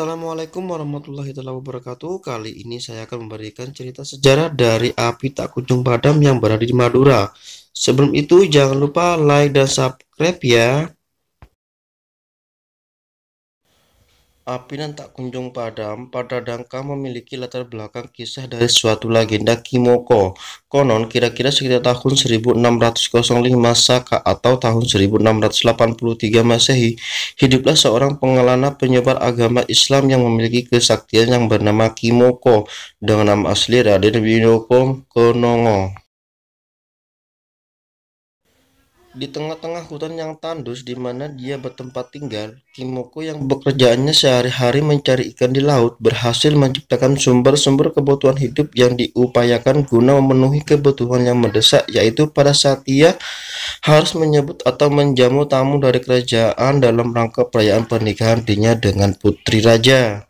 Assalamualaikum warahmatullahi wabarakatuh Kali ini saya akan memberikan cerita sejarah dari api tak kunjung padam yang berada di Madura Sebelum itu jangan lupa like dan subscribe ya Api nan tak kunjung padam, pada dangka memiliki latar belakang kisah dari suatu legenda Kimoko. Konon kira-kira sekitar tahun 1605 Saka atau tahun 1683 Masehi, hiduplah seorang pengelana penyebar agama Islam yang memiliki kesaktian yang bernama Kimoko dengan nama asli Raden Winoko Konongo. Di tengah-tengah hutan yang tandus di mana dia bertempat tinggal, Kimoko yang bekerjaannya sehari-hari mencari ikan di laut berhasil menciptakan sumber-sumber kebutuhan hidup yang diupayakan guna memenuhi kebutuhan yang mendesak yaitu pada saat ia harus menyebut atau menjamu tamu dari kerajaan dalam rangka perayaan pernikahan dirinya dengan putri raja.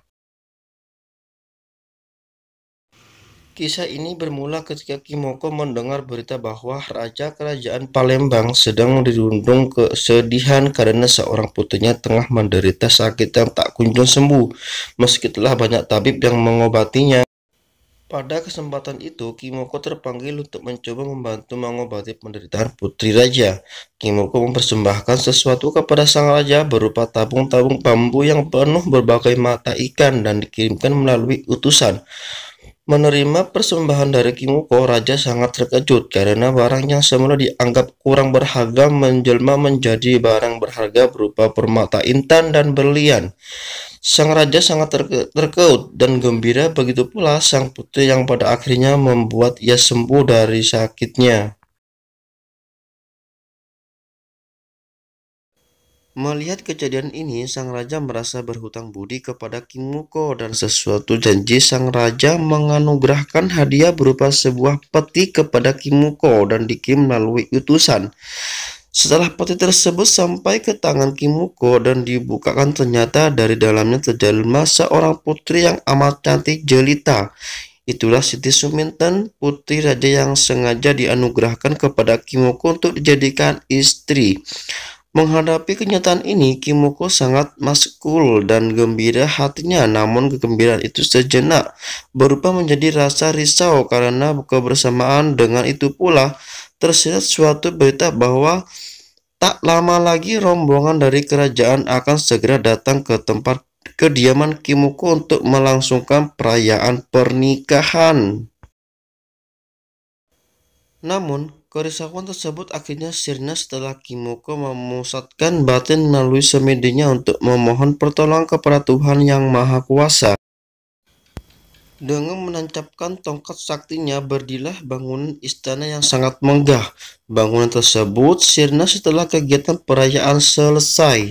Kisah ini bermula ketika Kimoko mendengar berita bahwa raja kerajaan Palembang sedang dirundung kesedihan karena seorang putrinya tengah menderita sakit yang tak kunjung sembuh, meski telah banyak tabib yang mengobatinya. Pada kesempatan itu, Kimoko terpanggil untuk mencoba membantu mengobati penderitaan putri raja. Kimoko mempersembahkan sesuatu kepada sang raja berupa tabung-tabung bambu yang penuh berbagai mata ikan dan dikirimkan melalui utusan menerima persembahan dari Kimuko, raja sangat terkejut karena barang yang semula dianggap kurang berharga menjelma menjadi barang berharga berupa permata intan dan berlian. Sang raja sangat terke terkeut dan gembira, begitu pula sang putri yang pada akhirnya membuat ia sembuh dari sakitnya. Melihat kejadian ini, sang raja merasa berhutang budi kepada Kimuko dan sesuatu janji sang raja menganugerahkan hadiah berupa sebuah peti kepada Kimuko dan dikirim melalui utusan. Setelah peti tersebut sampai ke tangan Kimuko dan dibukakan ternyata dari dalamnya masa orang putri yang amat cantik jelita. Itulah Siti Suminten, putri raja yang sengaja dianugerahkan kepada Kimoko untuk dijadikan istri. Menghadapi kenyataan ini, Kimoko sangat maskul dan gembira hatinya. Namun kegembiraan itu sejenak berubah menjadi rasa risau karena kebersamaan dengan itu pula tersirat suatu berita bahwa tak lama lagi rombongan dari kerajaan akan segera datang ke tempat kediaman Kimoko untuk melangsungkan perayaan pernikahan. Namun, Kerisauan tersebut akhirnya sirna setelah Kimoko memusatkan batin melalui semedinya untuk memohon pertolongan kepada Tuhan yang Maha Kuasa. Dengan menancapkan tongkat saktinya berdilah bangunan istana yang sangat megah. Bangunan tersebut sirna setelah kegiatan perayaan selesai.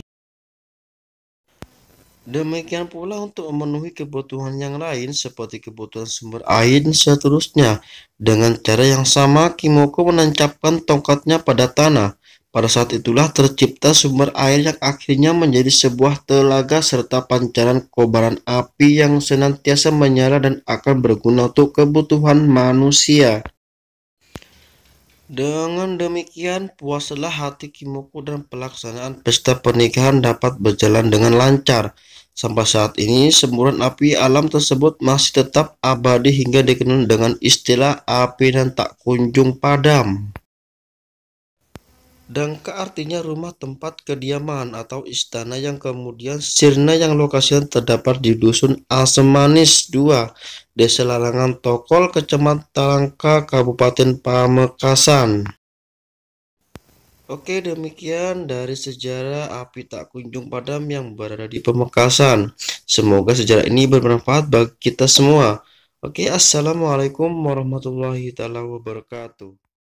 Demikian pula untuk memenuhi kebutuhan yang lain seperti kebutuhan sumber air dan seterusnya. Dengan cara yang sama, Kimoko menancapkan tongkatnya pada tanah. Pada saat itulah tercipta sumber air yang akhirnya menjadi sebuah telaga serta pancaran kobaran api yang senantiasa menyala dan akan berguna untuk kebutuhan manusia. Dengan demikian, puaslah hati Kimoku dan pelaksanaan pesta pernikahan dapat berjalan dengan lancar. Sampai saat ini, semburan api alam tersebut masih tetap abadi hingga dikenal dengan istilah api dan tak kunjung padam. Dangka artinya rumah tempat kediaman atau istana yang kemudian sirna yang lokasinya terdapat di dusun Asemanis 2, Desa Larangan Tokol, Kecamatan Talangka, Kabupaten Pamekasan. Oke, demikian dari sejarah api tak kunjung padam yang berada di Pamekasan. Semoga sejarah ini bermanfaat bagi kita semua. Oke, assalamualaikum warahmatullahi taala wabarakatuh.